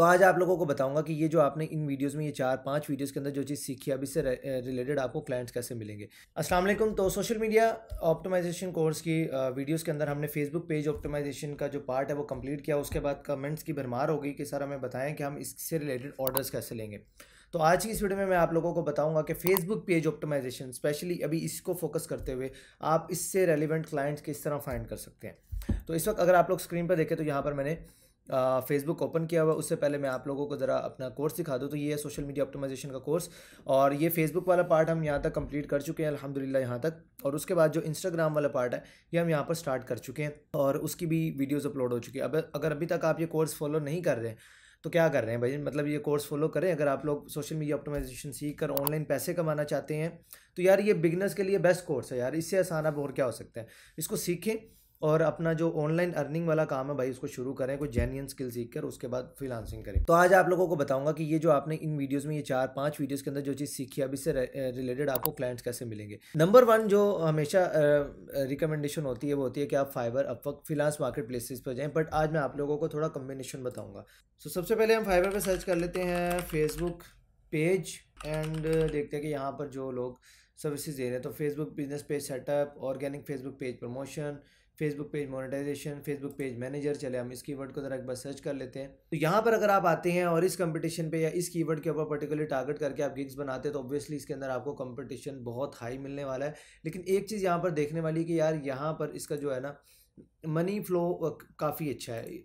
तो आज आप लोगों को बताऊंगा कि ये जो आपने इन वीडियोस में ये चार पांच वीडियोस के अंदर जो चीज़ सीखी अभी इससे रिलेटेड आपको क्लाइंट्स कैसे मिलेंगे अस्सलाम वालेकुम तो सोशल मीडिया ऑप्टिमाइजेशन कोर्स की वीडियोस के अंदर हमने फेसबुक पेज ऑप्टिमाइजेशन का जो पार्ट है वो कंप्लीट किया उसके बाद कमेंट्स की भरमार हो गई कि सर हमें बताएं कि हम इससे रिलेटेड ऑर्डर्स कैसे लेंगे तो आज की इस वीडियो में मैं आप लोगों को बताऊंगा कि फेसबुक पेज ऑप्टिमाइजेशन स्पेशली अभी इसको फोकस करते हुए आप इससे रेलिवेंट क्लाइंट्स किस तरह फाइंड कर सकते हैं तो इस वक्त अगर आप लोग स्क्रीन पर देखें तो यहाँ पर मैंने फेसबुक ओपन किया हुआ उससे पहले मैं आप लोगों को ज़रा अपना कोर्स दिखा दूँ तो ये है सोशल मीडिया ऑप्टिमाइजेशन का कोर्स और ये फेसबुक वाला पार्ट हम यहाँ तक कंप्लीट कर चुके हैं अलहमदिल्ला यहाँ तक और उसके बाद जो इंस्टाग्राम वाला पार्ट है ये हम यहाँ पर स्टार्ट कर चुके हैं और उसकी भी वीडियोज़ अपलोड हो चुकी है अब अगर अभी तक आप ये कोर्स फॉलो नहीं कर रहे हैं तो क्या कर रहे हैं भाई मतलब ये कोर्स फॉलो करें अगर आप लोग सोशल मीडिया ऑप्टिमाइजेशन सीख कर ऑनलाइन पैसे कमाना चाहते हैं तो यार ये बिगनर्स के लिए बेस्ट कोर्स है यार इससे आसान अब और क्या हो सकता है इसको सीखें और अपना जो ऑनलाइन अर्निंग वाला काम है भाई उसको शुरू करें कोई जेन्यन स्किल सीख कर उसके बाद फ्रीलांसिंग करें तो आज आप लोगों को बताऊंगा कि ये जो आपने इन वीडियोस में ये चार पांच वीडियोस के अंदर जो चीज़ सीखी अभी इससे रिलेटेड आपको क्लाइंट्स कैसे मिलेंगे नंबर वन जो हमेशा रिकमेंडेशन होती है वो होती है कि आप फाइबर वक्त फिलांस मार्केट प्लेसेस पर जाएँ बट आज मैं आप लोगों को थोड़ा कम्बिनेशन बताऊँगा सो so, सबसे पहले हम फाइबर पर सर्च कर लेते हैं फेसबुक पेज एंड देखते हैं कि यहाँ पर जो लोग सर्विसेज दे रहे हैं तो Facebook business page setup organic Facebook page promotion Facebook page monetisation Facebook page manager चले हम इस कीवर्ड को ज़रा एक बार सर्च कर लेते हैं तो यहाँ पर अगर आप आते हैं और इस कंपटीशन पे या इस कीवर्ड के ऊपर पर्टिकुलर टारगेट करके आप गिग्स बनाते हैं तो ऑब्वियसली इसके अंदर आपको कंपटीशन बहुत हाई मिलने वाला है लेकिन एक चीज़ यहाँ पर देखने वाली है कि यार यहाँ पर इसका जो है ना मनी फ्लो काफ़ी अच्छा है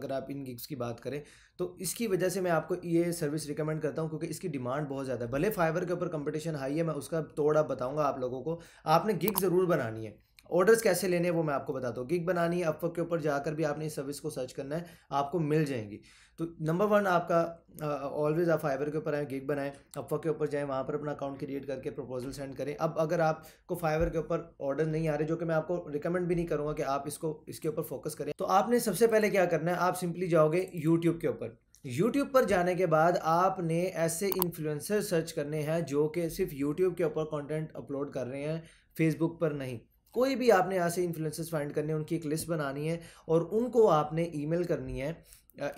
अगर आप इन गिग्स की बात करें तो इसकी वजह से मैं आपको ये सर्विस रिकमेंड करता हूँ क्योंकि इसकी डिमांड बहुत ज़्यादा है भले फाइवर के ऊपर कंपटीशन हाई है मैं उसका तोड़ा बताऊँगा आप लोगों को आपने गिग ज़रूर बनानी है ऑर्डर्स कैसे लेने हैं वो मैं आपको बताता हूँ गिग बनानी है अपवर्क के ऊपर जाकर भी आपने इस सर्विस को सर्च करना है आपको मिल जाएंगी तो नंबर वन आपका ऑलवेज आप फाइबर के ऊपर आए गिग बनाएं अपवर्क के ऊपर जाएं वहाँ पर अपना अकाउंट क्रिएट करके प्रपोजल सेंड करें अब अगर आपको फाइबर के ऊपर ऑर्डर नहीं आ रहे जो कि मैं आपको रिकमेंड भी नहीं करूँगा कि आप इसको इसके ऊपर फोकस करें तो आपने सबसे पहले क्या करना है आप सिंपली जाओगे यूट्यूब के ऊपर यूट्यूब पर जाने के बाद आपने ऐसे इन्फ्लुएंसर सर्च करने हैं जो कि सिर्फ यूट्यूब के ऊपर कंटेंट अपलोड कर रहे हैं फेसबुक पर नहीं कोई भी आपने यहाँ से इन्फ्लुएंसर्स फाइंड करने उनकी एक लिस्ट बनानी है और उनको आपने ईमेल करनी है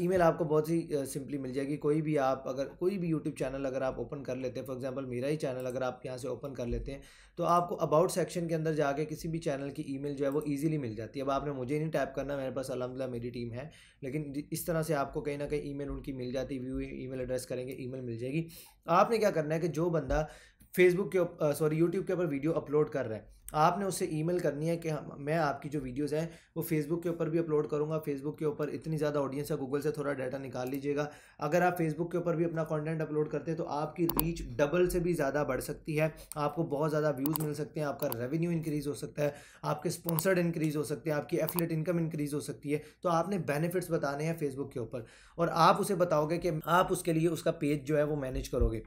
ईमेल आपको बहुत ही सिंपली मिल जाएगी कोई भी आप अगर कोई भी यूट्यूब चैनल अगर आप ओपन कर लेते हैं फॉर एग्जांपल मेरा ही चैनल अगर आप यहाँ से ओपन कर लेते हैं तो आपको अबाउट सेक्शन के अंदर जाके किसी भी चैनल की ईमेल जो है वो इजीली मिल जाती है अब आपने मुझे नहीं टाइप करना मेरे पास अलहमदिल्ला मेरी टीम है लेकिन इस तरह से आपको कहीं ना कहीं ई उनकी मिल जाती व्यू ई एड्रेस करेंगे ई मिल जाएगी आपने क्या करना है कि जो बंदा फेसबुक के सॉरी यूट्यूब के ऊपर वीडियो अपलोड कर रहा है आपने उससे ईमेल करनी है कि मैं आपकी जो वीडियोस हैं वो फेसबुक के ऊपर भी अपलोड करूँगा फेसबुक के ऊपर इतनी ज़्यादा ऑडियंस है गूगल से थोड़ा डाटा निकाल लीजिएगा अगर आप फेसबुक के ऊपर भी अपना कंटेंट अपलोड करते हैं तो आपकी रीच डबल से भी ज़्यादा बढ़ सकती है आपको बहुत ज़्यादा व्यूज़ मिल सकते हैं आपका रेवेन्यू इंक्रीज़ हो सकता है आपके स्पॉन्सर्ड इंक्रीज़ हो सकते हैं आपकी एफलेट इनकम इंक्रीज़ हो सकती है तो आपने बेनिफिट्स बताने हैं फेसबुक के ऊपर और आप उसे बताओगे कि आप उसके लिए उसका पेज जो है वो मैनेज करोगे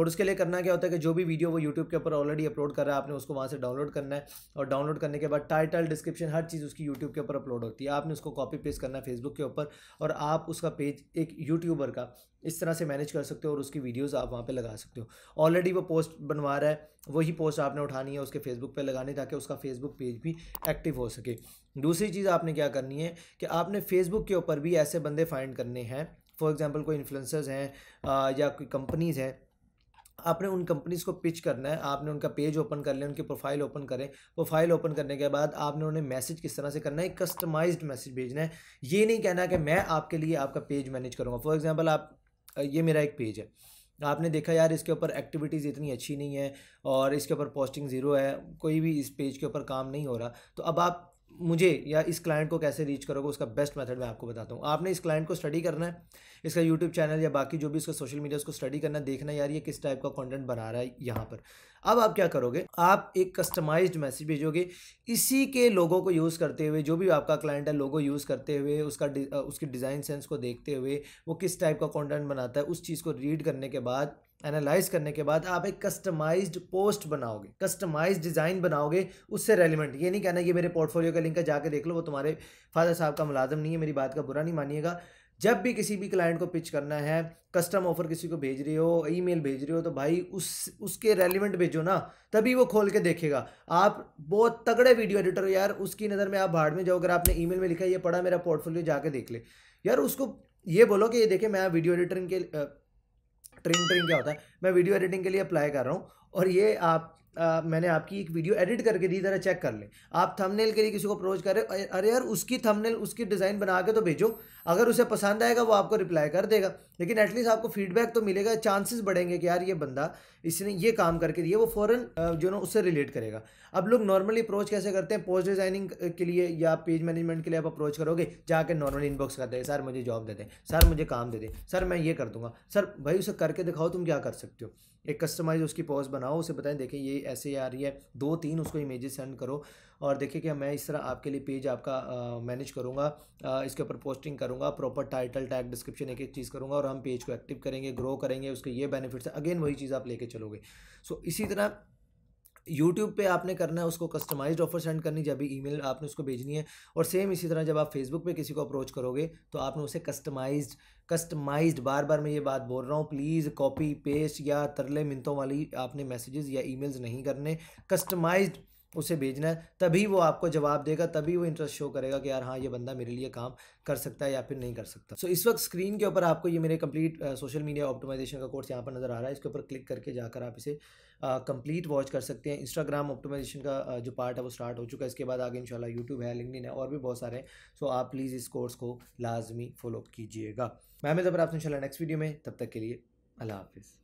और उसके लिए करना क्या होता है कि जो भी भी वीडियो वो यूट्यूब के ऊपर ऑलरेडी अपलोड कर रहा है आपने उसको वहाँ से डाउनलोड करना है और डाउनलोड करने के बाद टाइटल डिस्क्रिप्शन हर चीज़ उसकी यूट्यूब के ऊपर अपलोड होती है आपने उसको कॉपी पेस्ट करना है फेसबुक के ऊपर और आप उसका पेज एक यूट्यूबर का इस तरह से मैनेज कर सकते हो और उसकी वीडियोस आप वहाँ पे लगा सकते हो ऑलरेडी वो पोस्ट बनवा रहा है वही पोस्ट आपने उठानी है उसके फेसबुक पे लगानी ताकि उसका फेसबुक पेज भी एक्टिव हो सके दूसरी चीज़ आपने क्या करनी है कि आपने फेसबुक के ऊपर भी ऐसे बंदे फाइंड करने हैं फॉर एग्ज़ाम्पल कोई इन्फ्लुंसर्स हैं या कोई कंपनीज़ हैं आपने उन कंपनीज़ को पिच करना है आपने उनका पेज ओपन कर लिया उनकी प्रोफाइल ओपन करें प्रोफाइल ओपन करने के बाद आपने उन्हें मैसेज किस तरह से करना है कस्टमाइज्ड मैसेज भेजना है ये नहीं कहना कि मैं आपके लिए आपका पेज मैनेज करूँगा फॉर एग्ज़ाम्पल आप ये मेरा एक पेज है आपने देखा यार इसके ऊपर एक्टिविटीज़ इतनी अच्छी नहीं है और इसके ऊपर पोस्टिंग ज़ीरो है कोई भी इस पेज के ऊपर काम नहीं हो रहा तो अब आप मुझे या इस क्लाइंट को कैसे रीच करोगे उसका बेस्ट मेथड मैं आपको बताता हूँ आपने इस क्लाइंट को स्टडी करना है इसका यूट्यूब चैनल या बाकी जो भी इसका सोशल मीडिया उसको स्टडी करना देखना यार ये किस टाइप का कॉन्टेंट बना रहा है यहाँ पर अब आप क्या करोगे आप एक कस्टमाइज मैसेज भेजोगे इसी के लोगों को यूज़ करते हुए जो भी आपका क्लाइंट है लोगों यूज़ करते हुए उसका उसकी डिज़ाइन सेंस को देखते हुए वो किस टाइप का कॉन्टेंट बनाता है उस चीज़ को रीड करने के बाद एनालाइज करने के बाद आप एक कस्टमाइज्ड पोस्ट बनाओगे कस्टमाइज डिज़ाइन बनाओगे उससे रेलिवेंट ये नहीं कहना ये मेरे पोर्टफोलियो का लिंक है जाके देख लो वो तुम्हारे फादर साहब का मुलाजम नहीं है मेरी बात का बुरा नहीं मानिएगा जब भी किसी भी क्लाइंट को पिच करना है कस्टम ऑफर किसी को भेज रहे हो ईमेल भेज रहे हो तो भाई उस उसके रेलिवेंट भेजो ना तभी वो खोल के देखेगा आप बहुत तगड़े वीडियो एडिटर यार उसकी नज़र में आप भाड़ में जाओ अगर आपने ईमेल में लिखा ये पढ़ा मेरा पोर्टफोलियो जाके देख ले यार उसको ये बोलो कि ये देखे मैं वीडियो एडिटरिंग के ट्रेन ट्रेन क्या होता है मैं वीडियो एडिटिंग के लिए अप्लाई कर रहा हूँ और ये आप आ, मैंने आपकी एक वीडियो एडिट करके दी ज़रा चेक कर लें आप थंबनेल के लिए किसी को अप्रोच करें अरे यार उसकी थंबनेल उसकी डिज़ाइन बना के तो भेजो अगर उसे पसंद आएगा वो आपको रिप्लाई कर देगा लेकिन एटलीस्ट आपको फीडबैक तो मिलेगा चांसेस बढ़ेंगे कि यार ये बंदा इसने ये काम करके दिया वो फ़ौरन जो ना उससे रिलेट करेगा अब लोग नॉर्मली अप्रोच कैसे करते हैं पोस्ट डिज़ाइनिंग के लिए या पेज मैनेजमेंट के लिए आप अप्रोच करोगे जाके नॉर्मली इनबॉक्स करते हैं सर मुझे जॉब दे दें सर मुझे काम दे दें सर मैं ये कर दूंगा सर भाई उसे करके दिखाओ तुम क्या कर सकते हो एक कस्टमाइज उसकी पोस्ट बनाओ उसे बताएं देखें ये कोई ऐसे आ रही है दो तीन उसको इमेजेस सेंड करो और देखिए कि मैं इस तरह आपके लिए पेज आपका मैनेज करूँगा इसके ऊपर पोस्टिंग करूँगा प्रॉपर टाइटल टैग डिस्क्रिप्शन एक एक चीज़ करूँगा और हम पेज को एक्टिव करेंगे ग्रो करेंगे उसके ये बेनिफिट्स अगेन वही चीज़ आप लेके चलोगे सो so, इसी तरह यूट्यूब पे आपने करना है उसको कस्टमाइज्ड ऑफर सेंड करनी जब भी ईमेल आपने उसको भेजनी है और सेम इसी तरह जब आप फेसबुक पे किसी को अप्रोच करोगे तो आपने उसे कस्टमाइज्ड कस्टमाइज्ड बार बार मैं ये बात बोल रहा हूँ प्लीज़ कॉपी पेस्ट या तरले मिनतों वाली आपने मैसेजेस या ईमेल्स नहीं करने कस्टमाइज्ड उसे भेजना है तभी वो आपको जवाब देगा तभी वो इंटरेस्ट शो करेगा कि यार हाँ ये बंदा मेरे लिए काम कर सकता है या फिर नहीं कर सकता सो so, इस वक्त स्क्रीन के ऊपर आपको ये मेरे कंप्लीट सोशल मीडिया ऑप्टिमाइजेशन का कोर्स यहाँ पर नज़र आ रहा है इसके ऊपर क्लिक करके जाकर आप इसे कंप्लीट वॉच कर सकते हैं इंस्टाग्राम ऑप्टिमाइजेशन का जो पार्ट है वो स्टार्ट हो चुका है इसके बाद आगे इंशाल्लाह यूट्यूब है लिंकिन है और भी बहुत सारे हैं सो so, आप प्लीज़ इस कोर्स को लाजमी फॉलो कीजिएगा मैं जबर आपसे इंशाल्लाह नेक्स्ट वीडियो में तब तक के लिए अल्लाह हाफिज़